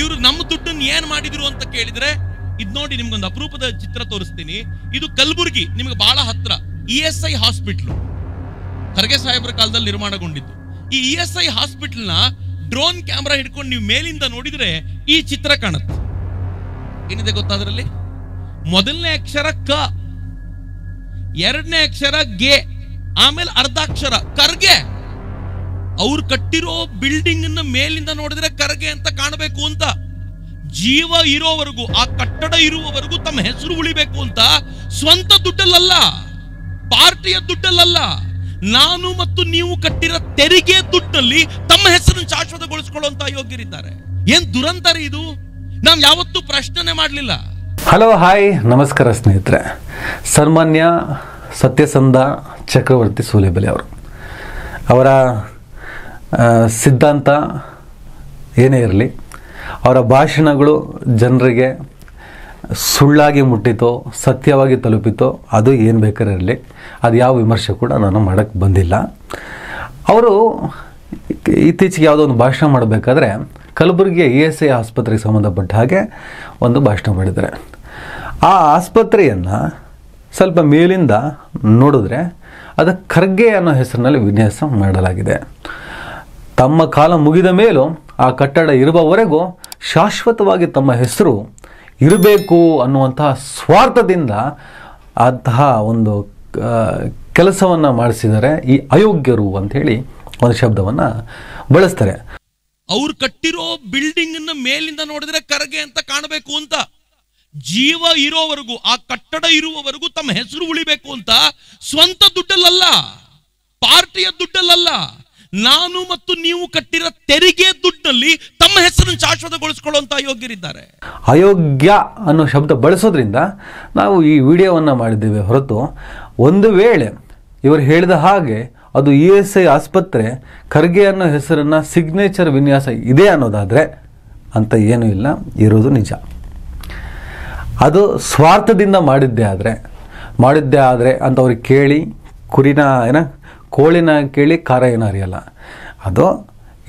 ಇವರು ನಮ್ಮ ದುಡ್ಡನ್ನ ಏನ್ ಮಾಡಿದ್ರು ಅಂತ ಕೇಳಿದ್ರೆ ಇದ್ ನೋಡಿ ನಿಮ್ಗೊಂದು ಅಪರೂಪದ ಚಿತ್ರ ತೋರಿಸ್ತೀನಿ ಇದು ಕಲ್ಬುರ್ಗಿ ನಿಮ್ಗೆ ಬಹಳ ಹತ್ರ E S I hospital Kharge ಸಾಹೇಬ್ರ ಕಾಲದಲ್ಲಿ ನಿರ್ಮಾಣಗೊಂಡಿದ್ದು ಈ ಇ ಎಸ್ ಐ ಹಾಸ್ಪಿಟಲ್ ನ ಡ್ರೋನ್ ಕ್ಯಾಮ್ರಾ ಹಿಡ್ಕೊಂಡು ನೀವು ಮೇಲಿಂದ ನೋಡಿದ್ರೆ ಈ ಚಿತ್ರ ಕಾಣುತ್ತೆ ಏನಿದೆ ಗೊತ್ತಾದ್ರಲ್ಲಿ ಮೊದಲನೇ ಅಕ್ಷರ ಕ ಎರಡನೇ ಅಕ್ಷರ ಗೆ ಆಮೇಲೆ ಅರ್ಧಾಕ್ಷರ ಕರ್ಗೆ ಅವ್ರು ಕಟ್ಟಿರೋ ಬಿಲ್ಡಿಂಗ್ ಮೇಲಿಂದ ನೋಡಿದ್ರೆ ಕರಗೆ ಅಂತ ಕಾಣಬೇಕು ಅಂತ ಜೀವ ಇರೋವರೆಗೂ ಆ ಕಟ್ಟಡ ಇರುವವರೆಗೂ ತಮ್ಮ ಹೆಸರು ಉಳಿಬೇಕು ಅಂತ ಸ್ವಂತ ದುಡ್ಡಲ್ಲಲ್ಲ ಪಾರ್ಟಿಯ ದುಡ್ಡಲ್ಲಲ್ಲ ನಾನು ಮತ್ತು ನೀವು ಕಟ್ಟಿರೋ ತೆರಿಗೆ ದುಡ್ಡಲ್ಲಿ ತಮ್ಮ ಹೆಸರನ್ನು ಶಾಶ್ವತಗೊಳಿಸಿಕೊಳ್ಳುವಂತ ಯೋಗ್ಯರಿದ್ದಾರೆ ಏನ್ ರೀ ಇದು ನಾವು ಯಾವತ್ತೂ ಪ್ರಶ್ನೆ ಮಾಡಲಿಲ್ಲ ಹಲೋ ಹಾಯ್ ನಮಸ್ಕಾರ ಸ್ನೇಹಿತರೆ ಸನ್ಮಾನ್ಯ ಸತ್ಯಸಂಧ ಚಕ್ರವರ್ತಿ ಸೂಲೆಬೆಲೆ ಅವರು ಅವರ ಸಿದ್ಧಾಂತ ಏನೇ ಇರಲಿ ಅವರ ಭಾಷಣಗಳು ಜನರಿಗೆ ಸುಳ್ಳಾಗಿ ಮುಟ್ಟಿತೋ ಸತ್ಯವಾಗಿ ತಲುಪಿತೋ ಅದು ಏನು ಬೇಕಾದ್ರೆ ಇರಲಿ ಅದು ಯಾವ ವಿಮರ್ಶೆ ಕೂಡ ನಾನು ಮಾಡೋಕ್ಕೆ ಬಂದಿಲ್ಲ ಅವರು ಇತ್ತೀಚೆಗೆ ಯಾವುದೋ ಒಂದು ಭಾಷಣ ಮಾಡಬೇಕಾದ್ರೆ ಕಲಬುರಗಿಯ ಇ ಎಸ್ ಐ ಆಸ್ಪತ್ರೆಗೆ ಸಂಬಂಧಪಟ್ಟ ಹಾಗೆ ಒಂದು ಭಾಷಣ ಮಾಡಿದ್ದಾರೆ ಆ ಆಸ್ಪತ್ರೆಯನ್ನು ಸ್ವಲ್ಪ ಮೇಲಿಂದ ನೋಡಿದ್ರೆ ಅದು ಖರ್ಗೆ ಅನ್ನೋ ಹೆಸರಿನಲ್ಲಿ ವಿನ್ಯಾಸ ಮಾಡಲಾಗಿದೆ ತಮ್ಮ ಕಾಲ ಮುಗಿದ ಮೇಲೂ ಆ ಕಟ್ಟಡ ಇರುವವರೆಗೂ ಶಾಶ್ವತವಾಗಿ ತಮ್ಮ ಹೆಸರು ಇರಬೇಕು ಅನ್ನುವಂತಹ ಸ್ವಾರ್ಥದಿಂದ ಅಂತಹ ಒಂದು ಕೆಲಸವನ್ನು ಮಾಡಿಸಿದರೆ ಈ ಅಯೋಗ್ಯರು ಅಂತ ಹೇಳಿ ಒಂದು ಶಬ್ದವನ್ನು ಬಳಸ್ತಾರೆ ಅವ್ರು ಕಟ್ಟಿರೋ ಬಿಲ್ಡಿಂಗ್ ಮೇಲಿಂದ ನೋಡಿದ್ರೆ ಕರಗೆ ಅಂತ ಕಾಣಬೇಕು ಅಂತ ಜೀವ ಇರೋವರೆಗೂ ಆ ಕಟ್ಟಡ ಇರುವವರೆಗೂ ತಮ್ಮ ಹೆಸರು ಉಳಿಬೇಕು ಅಂತ ಸ್ವಂತ ದುಡ್ಡಲ್ಲಲ್ಲ ಪಾರ್ಟಿಯ ದುಡ್ಡಲ್ಲಲ್ಲ ನಾನು ಮತ್ತು ನೀವು ಕಟ್ಟಿರೋ ತೆರಿಗೆ ದುಡ್ಡಿನಲ್ಲಿ ತಮ್ಮ ಹೆಸರನ್ನು ಶಾಶ್ವತಗೊಳಿಸಿಕೊಳ್ಳುವಂತ ಅಯೋಗ್ಯರಿದ್ದಾರೆ ಅಯೋಗ್ಯ ಅನ್ನೋ ಶಬ್ದ ಬಳಸೋದ್ರಿಂದ ನಾವು ಈ ವಿಡಿಯೋವನ್ನ ಮಾಡಿದ್ದೇವೆ ಹೊರತು ಒಂದು ವೇಳೆ ಇವರು ಹೇಳಿದ ಹಾಗೆ ಅದು ಇ ಎಸ್ ಐ ಆಸ್ಪತ್ರೆ ಖರ್ಗೆ ಅನ್ನೋ ಹೆಸರನ್ನ ಸಿಗ್ನೇಚರ್ ವಿನ್ಯಾಸ ಇದೆ ಅನ್ನೋದಾದ್ರೆ ಅಂತ ಏನೂ ಇಲ್ಲ ಇರೋದು ನಿಜ ಅದು ಸ್ವಾರ್ಥದಿಂದ ಮಾಡಿದ್ದೇ ಆದರೆ ಮಾಡಿದ್ದೇ ಆದರೆ ಅಂತ ಅವ್ರಿಗೆ ಕೇಳಿ ಕುರಿನ ಏನ ಕೋಳಿನ ಕೇಳಿ ಖಾರ ಏನೂ ಅರಿಯಲ್ಲ ಅದು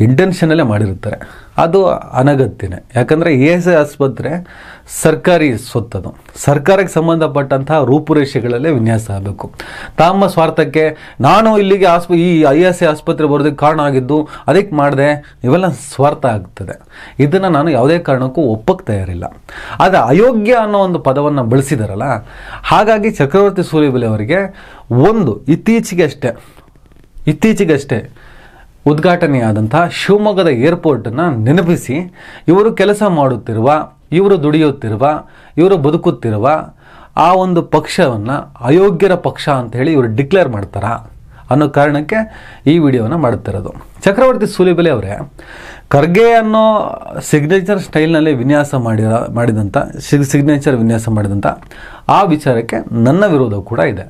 ಇಂಟೆನ್ಷನಲ್ಲೇ ಮಾಡಿರುತ್ತಾರೆ ಅದು ಅನಗತ್ಯನೇ ಯಾಕಂದರೆ ಇ ಎಸ್ ಐ ಆಸ್ಪತ್ರೆ ಸರ್ಕಾರಿ ಸ್ವತ್ತದು ಸರ್ಕಾರಕ್ಕೆ ಸಂಬಂಧಪಟ್ಟಂತಹ ರೂಪುರೇಷೆಗಳಲ್ಲೇ ವಿನ್ಯಾಸ ಆಗಬೇಕು ತಮ್ಮ ಸ್ವಾರ್ಥಕ್ಕೆ ನಾನು ಇಲ್ಲಿಗೆ ಆಸ್ಪ ಈ ಐ ಎಸ್ ಐ ಆಸ್ಪತ್ರೆ ಬರೋದಕ್ಕೆ ಕಾರಣ ಆಗಿದ್ದು ಅದಕ್ಕೆ ಮಾಡಿದೆ ಇವೆಲ್ಲ ಸ್ವಾರ್ಥ ಆಗ್ತದೆ ಇದನ್ನು ನಾನು ಯಾವುದೇ ಕಾರಣಕ್ಕೂ ಒಪ್ಪಕ್ಕೆ ತಯಾರಿಲ್ಲ ಆದರೆ ಅಯೋಗ್ಯ ಅನ್ನೋ ಒಂದು ಪದವನ್ನು ಬಳಸಿದಾರಲ್ಲ ಹಾಗಾಗಿ ಚಕ್ರವರ್ತಿ ಸೂರ್ಯಬಲಿ ಅವರಿಗೆ ಒಂದು ಇತ್ತೀಚೆಗೆ ಅಷ್ಟೇ ಇತ್ತೀಚೆಗಷ್ಟೇ ಉದ್ಘಾಟನೆಯಾದಂಥ ಶಿವಮೊಗ್ಗದ ಏರ್ಪೋರ್ಟನ್ನು ನೆನಪಿಸಿ ಇವರು ಕೆಲಸ ಮಾಡುತ್ತಿರುವ ಇವರು ದುಡಿಯುತ್ತಿರುವ ಇವರು ಬದುಕುತ್ತಿರುವ ಆ ಒಂದು ಪಕ್ಷವನ್ನು ಅಯೋಗ್ಯರ ಪಕ್ಷ ಅಂತ ಹೇಳಿ ಇವರು ಡಿಕ್ಲೇರ್ ಮಾಡ್ತಾರಾ ಅನ್ನೋ ಕಾರಣಕ್ಕೆ ಈ ವಿಡಿಯೋವನ್ನು ಮಾಡುತ್ತಿರೋದು ಚಕ್ರವರ್ತಿ ಸೂಲಿಬೆಲೆ ಅವರೇ ಖರ್ಗೆ ಅನ್ನೋ ಸಿಗ್ನೇಚರ್ ಸ್ಟೈಲ್ನಲ್ಲಿ ವಿನ್ಯಾಸ ಮಾಡಿರೋ ಮಾಡಿದಂಥ ಸಿಗ್ ಸಿಗ್ನೇಚರ್ ವಿನ್ಯಾಸ ಮಾಡಿದಂಥ ಆ ವಿಚಾರಕ್ಕೆ ನನ್ನ ವಿರೋಧ ಕೂಡ ಇದೆ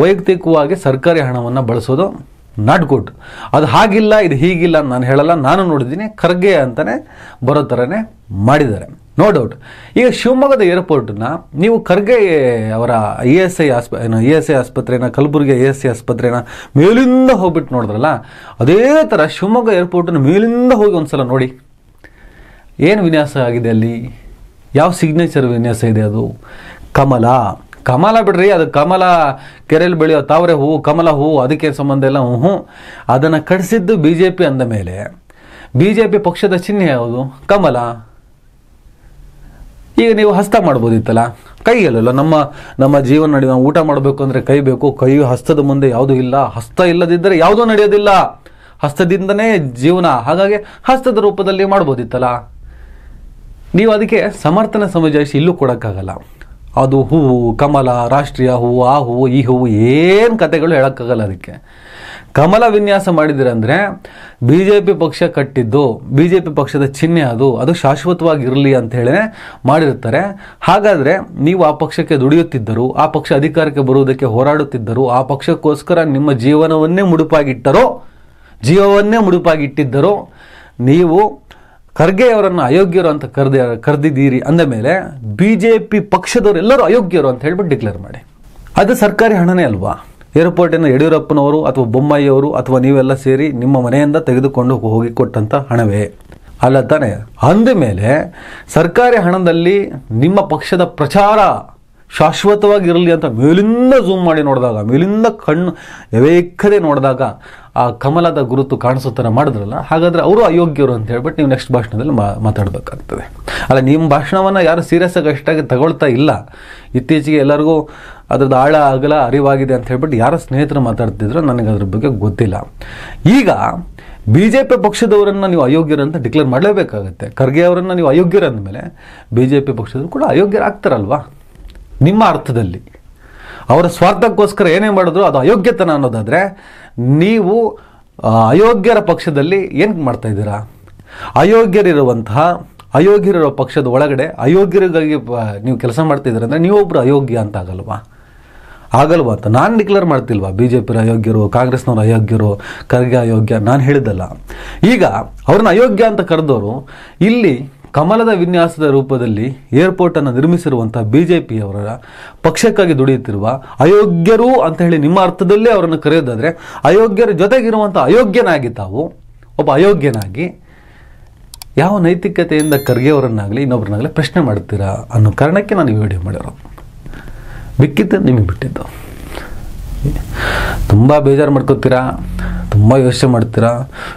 ವೈಯಕ್ತಿಕವಾಗಿ ಸರ್ಕಾರಿ ಹಣವನ್ನು ಬಳಸೋದು ನಾಟ್ ಗುಡ್ ಅದು ಹಾಗಿಲ್ಲ ಇದು ಹೀಗಿಲ್ಲ ಅಂತ ನಾನು ಹೇಳಲ್ಲ ನಾನು ನೋಡಿದ್ದೀನಿ ಖರ್ಗೆ ಅಂತಲೇ ಬರೋ ಥರನೇ ಮಾಡಿದ್ದಾರೆ ನೋ ಡೌಟ್ ಈಗ ಶಿವಮೊಗ್ಗದ ಏರ್ಪೋರ್ಟನ್ನು ನೀವು ಖರ್ಗೆ ಅವರ ಇ ಎಸ್ ಐ ಆಸ್ಪ ಏನು ಇ ಎಸ್ ಐ ಆಸ್ಪತ್ರೆನ Kalaburagi E e S I ಆಸ್ಪತ್ರೆನ ಮೇಲಿಂದ ಹೋಗ್ಬಿಟ್ಟು ನೋಡಿದ್ರಲ್ಲ ಅದೇ ಥರ ಶಿವಮೊಗ್ಗ ಏರ್ಪೋರ್ಟನ್ನು ಮೇಲಿಂದ ಹೋಗಿ ಒಂದು ಸಲ ನೋಡಿ ಏನು ವಿನ್ಯಾಸ ಆಗಿದೆ ಅಲ್ಲಿ ಯಾವ ಸಿಗ್ನೇಚರ್ ವಿನ್ಯಾಸ ಇದೆ ಅದು ಕಮಲ ಕಮಲ ಬಿಡ್ರಿ ಅದು ಕಮಲ ಕೆರೆಯಲ್ಲಿ ಬೆಳೆಯೋ ತಾವರೆ ಹೂವು ಕಮಲ ಹೂವು ಅದಕ್ಕೆ ಸಂಬಂಧ ಎಲ್ಲ ಹ್ಞೂ ಅದನ್ನು ಕಡಿಸಿದ್ದು ಬಿ ಜೆ ಪಿ ಅಂದ ಮೇಲೆ ಬಿ ಜೆ ಪಿ ಪಕ್ಷದ ಚಿಹ್ನೆ ಯಾವುದು ಕಮಲ ಈಗ ನೀವು ಹಸ್ತ ಮಾಡ್ಬೋದಿತ್ತಲ್ಲ ಅಲ್ಲಲ್ಲ ನಮ್ಮ ನಮ್ಮ ಜೀವನ ನಡೆಯುವ ಊಟ ಮಾಡಬೇಕು ಅಂದರೆ ಕೈ ಬೇಕು ಕೈ ಹಸ್ತದ ಮುಂದೆ ಯಾವುದೂ ಇಲ್ಲ ಹಸ್ತ ಇಲ್ಲದಿದ್ದರೆ ಯಾವುದೂ ನಡೆಯೋದಿಲ್ಲ ಹಸ್ತದಿಂದನೇ ಜೀವನ ಹಾಗಾಗಿ ಹಸ್ತದ ರೂಪದಲ್ಲಿ ಮಾಡ್ಬೋದಿತ್ತಲ್ಲ ನೀವು ಅದಕ್ಕೆ ಸಮರ್ಥನ ಸಮಜಾಯಿಸಿ ಇಲ್ಲೂ ಕೊಡೋಕ್ಕಾಗಲ್ಲ ಅದು ಹೂವು ಕಮಲ ರಾಷ್ಟ್ರೀಯ ಹೂವು ಆ ಹೂವು ಈ ಹೂವು ಏನು ಕತೆಗಳು ಹೇಳೋಕ್ಕಾಗಲ್ಲ ಅದಕ್ಕೆ ಕಮಲ ವಿನ್ಯಾಸ ಮಾಡಿದಿರಂದ್ರೆ ಬಿ ಜೆ ಪಿ ಪಕ್ಷ ಕಟ್ಟಿದ್ದು ಬಿ ಜೆ ಪಿ ಪಕ್ಷದ ಚಿಹ್ನೆ ಅದು ಅದು ಶಾಶ್ವತವಾಗಿರಲಿ ಅಂತ ಹೇಳಿ ಮಾಡಿರ್ತಾರೆ ಹಾಗಾದರೆ ನೀವು ಆ ಪಕ್ಷಕ್ಕೆ ದುಡಿಯುತ್ತಿದ್ದರು ಆ ಪಕ್ಷ ಅಧಿಕಾರಕ್ಕೆ ಬರುವುದಕ್ಕೆ ಹೋರಾಡುತ್ತಿದ್ದರು ಆ ಪಕ್ಷಕ್ಕೋಸ್ಕರ ನಿಮ್ಮ ಜೀವನವನ್ನೇ ಮುಡುಪಾಗಿಟ್ಟರೋ ಜೀವವನ್ನೇ ಮುಡುಪಾಗಿಟ್ಟಿದ್ದರು ನೀವು ಖರ್ಗೆ ಅವರನ್ನು ಅಯೋಗ್ಯರು ಅಂತ ಕರೆದ ಕರೆದಿದ್ದೀರಿ ಅಂದ ಮೇಲೆ ಬಿ ಜೆ ಪಿ ಪಕ್ಷದವರು ಎಲ್ಲರೂ ಅಯೋಗ್ಯರು ಅಂತ ಹೇಳ್ಬಿಟ್ಟು ಡಿಕ್ಲೇರ್ ಮಾಡಿ ಅದು ಸರ್ಕಾರಿ ಹಣನೇ ಅಲ್ವಾ ಏರ್ಪೋರ್ಟಿನ ಯಡಿಯೂರಪ್ಪನವರು ಅಥವಾ ಬೊಮ್ಮಾಯಿಯವರು ಅಥವಾ ನೀವೆಲ್ಲ ಸೇರಿ ನಿಮ್ಮ ಮನೆಯಿಂದ ತೆಗೆದುಕೊಂಡು ಹೋಗಿ ಕೊಟ್ಟಂಥ ಹಣವೇ ಅಲ್ಲ ತಾನೇ ಅಂದ ಮೇಲೆ ಸರ್ಕಾರಿ ಹಣದಲ್ಲಿ ನಿಮ್ಮ ಪಕ್ಷದ ಪ್ರಚಾರ ಶಾಶ್ವತವಾಗಿರಲಿ ಅಂತ ಮೇಲಿಂದ ಜೂಮ್ ಮಾಡಿ ನೋಡಿದಾಗ ಮೇಲಿಂದ ಕಣ್ಣು ಎವೇಕ್ಕದೆ ನೋಡಿದಾಗ ಆ ಕಮಲದ ಗುರುತು ಕಾಣಿಸೋ ಥರ ಮಾಡಿದ್ರಲ್ಲ ಹಾಗಾದರೆ ಅವರು ಅಯೋಗ್ಯರು ಅಂತ ಹೇಳ್ಬಿಟ್ಟು ನೀವು ನೆಕ್ಸ್ಟ್ ಭಾಷಣದಲ್ಲಿ ಮಾತಾಡಬೇಕಾಗ್ತದೆ ಅಲ್ಲ ನಿಮ್ಮ ಭಾಷಣವನ್ನು ಯಾರು ಸೀರಿಯಸ್ ಆಗಿ ಅಷ್ಟಾಗಿ ತಗೊಳ್ತಾ ಇಲ್ಲ ಇತ್ತೀಚೆಗೆ ಎಲ್ಲರಿಗೂ ಅದ್ರದ್ದು ಆಳ ಆಗಲ ಅರಿವಾಗಿದೆ ಅಂತ ಹೇಳ್ಬಿಟ್ಟು ಯಾರ ಸ್ನೇಹಿತರು ಮಾತಾಡ್ತಿದ್ರು ನನಗೆ ಅದ್ರ ಬಗ್ಗೆ ಗೊತ್ತಿಲ್ಲ ಈಗ ಬಿ ಜೆ ಪಿ ಪಕ್ಷದವರನ್ನು ನೀವು ಅಂತ ಡಿಕ್ಲೇರ್ ಮಾಡಲೇಬೇಕಾಗುತ್ತೆ ಖರ್ಗೆ ಅವರನ್ನು ನೀವು ಅಂದಮೇಲೆ ಬಿ ಜೆ ಪಿ ಪಕ್ಷದವರು ಕೂಡ ಅಯೋಗ್ಯರಾಗ್ತಾರಲ್ವಾ ನಿಮ್ಮ ಅರ್ಥದಲ್ಲಿ ಅವರ ಸ್ವಾರ್ಥಕ್ಕೋಸ್ಕರ ಏನೇ ಮಾಡಿದ್ರು ಅದು ಅಯೋಗ್ಯತನ ಅನ್ನೋದಾದರೆ ನೀವು ಅಯೋಗ್ಯರ ಪಕ್ಷದಲ್ಲಿ ಏನು ಮಾಡ್ತಾ ಇದ್ದೀರಾ ಅಯೋಗ್ಯರಿರುವಂತಹ ಅಯೋಗ್ಯರಿರೋ ಪಕ್ಷದ ಒಳಗಡೆ ಅಯೋಗ್ಯರಿಗಾಗಿ ನೀವು ಕೆಲಸ ಮಾಡ್ತಿದ್ದೀರ ಅಂದರೆ ನೀವೊಬ್ಬರು ಅಯೋಗ್ಯ ಅಂತ ಆಗಲ್ವಾ ಆಗಲ್ವಾ ಅಂತ ನಾನು ಡಿಕ್ಲೇರ್ ಮಾಡ್ತಿಲ್ವಾ ಬಿ ಜೆ ಪಿರ ಅಯೋಗ್ಯರು ಕಾಂಗ್ರೆಸ್ನವ್ರು ಅಯೋಗ್ಯರು ಖರ್ಗೆ ಅಯೋಗ್ಯ ನಾನು ಹೇಳಿದ್ದಲ್ಲ ಈಗ ಅವ್ರನ್ನ ಅಯೋಗ್ಯ ಅಂತ ಕರೆದವರು ಇಲ್ಲಿ ಕಮಲದ ವಿನ್ಯಾಸದ ರೂಪದಲ್ಲಿ ಏರ್ಪೋರ್ಟನ್ನು ನಿರ್ಮಿಸಿರುವಂಥ ಬಿ ಜೆ ಪಿಯವರ ಪಕ್ಷಕ್ಕಾಗಿ ದುಡಿಯುತ್ತಿರುವ ಅಯೋಗ್ಯರು ಅಂತ ಹೇಳಿ ನಿಮ್ಮ ಅರ್ಥದಲ್ಲೇ ಅವರನ್ನು ಕರೆಯೋದಾದರೆ ಅಯೋಗ್ಯರ ಜೊತೆಗಿರುವಂಥ ಅಯೋಗ್ಯನಾಗಿ ತಾವು ಒಬ್ಬ ಅಯೋಗ್ಯನಾಗಿ ಯಾವ ನೈತಿಕತೆಯಿಂದ ಖರ್ಗೆಯವರನ್ನಾಗಲಿ ಇನ್ನೊಬ್ಬರನ್ನಾಗಲಿ ಪ್ರಶ್ನೆ ಮಾಡ್ತೀರಾ ಅನ್ನೋ ಕಾರಣಕ್ಕೆ ನಾನು ಈ ವಿಡಿಯೋ ಮಾಡಿರೋ ಬಿಕ್ಕಿದ್ದು ನಿಮಗೆ ಬಿಟ್ಟಿದ್ದು ತುಂಬ ಬೇಜಾರು ಮಾಡ್ಕೋತೀರಾ ತುಂಬ ಯೋಚನೆ ಮಾಡ್ತೀರಾ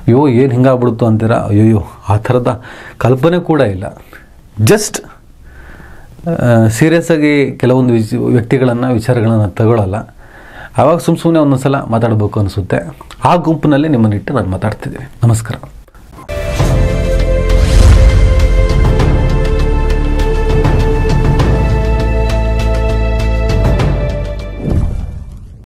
ಅಯ್ಯೋ ಏನು ಹಿಂಗಾಗ್ಬಿಡ್ತು ಅಂತೀರಾ ಅಯ್ಯೋ ಆ ಥರದ ಕಲ್ಪನೆ ಕೂಡ ಇಲ್ಲ ಜಸ್ಟ್ ಸೀರಿಯಸ್ಸಾಗಿ ಕೆಲವೊಂದು ವಿಚ್ ವ್ಯಕ್ತಿಗಳನ್ನು ವಿಚಾರಗಳನ್ನು ತಗೊಳ್ಳಲ್ಲ ಆವಾಗ ಸುಮ್ಮ ಸುಮ್ಮನೆ ಒಂದೊಂದು ಸಲ ಮಾತಾಡಬೇಕು ಅನಿಸುತ್ತೆ ಆ ಗುಂಪಿನಲ್ಲಿ ನಿಮ್ಮನ್ನಿಟ್ಟು ನಾನು ಮಾತಾಡ್ತಿದ್ದೀನಿ ನಮಸ್ಕಾರ